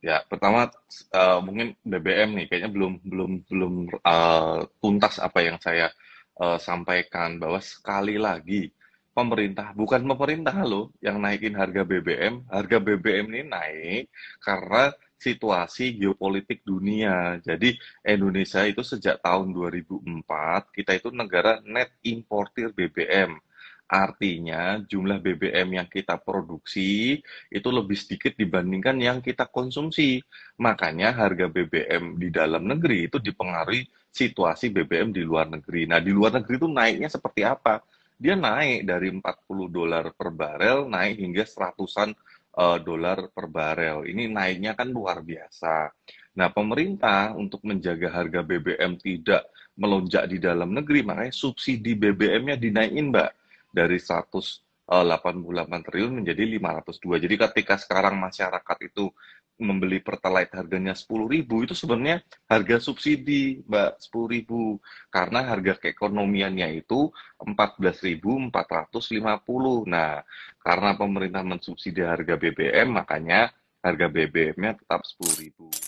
Ya, pertama uh, mungkin BBM nih kayaknya belum belum belum uh, tuntas apa yang saya uh, sampaikan bahwa sekali lagi pemerintah bukan pemerintah loh yang naikin harga BBM. Harga BBM ini naik karena situasi geopolitik dunia. Jadi Indonesia itu sejak tahun 2004 kita itu negara net importer BBM Artinya jumlah BBM yang kita produksi itu lebih sedikit dibandingkan yang kita konsumsi. Makanya harga BBM di dalam negeri itu dipengaruhi situasi BBM di luar negeri. Nah, di luar negeri itu naiknya seperti apa? Dia naik dari 40 dolar per barel naik hingga seratusan uh, dolar per barel. Ini naiknya kan luar biasa. Nah, pemerintah untuk menjaga harga BBM tidak melonjak di dalam negeri, makanya subsidi BBM-nya dinaikin, Mbak dari 188 eh, triliun menjadi 502. Jadi ketika sekarang masyarakat itu membeli pertalite harganya 10.000 itu sebenarnya harga subsidi Mbak 10.000 karena harga keekonomiannya itu 14.450. Nah, karena pemerintah mensubsidi harga BBM makanya harga BBM-nya tetap 10.000.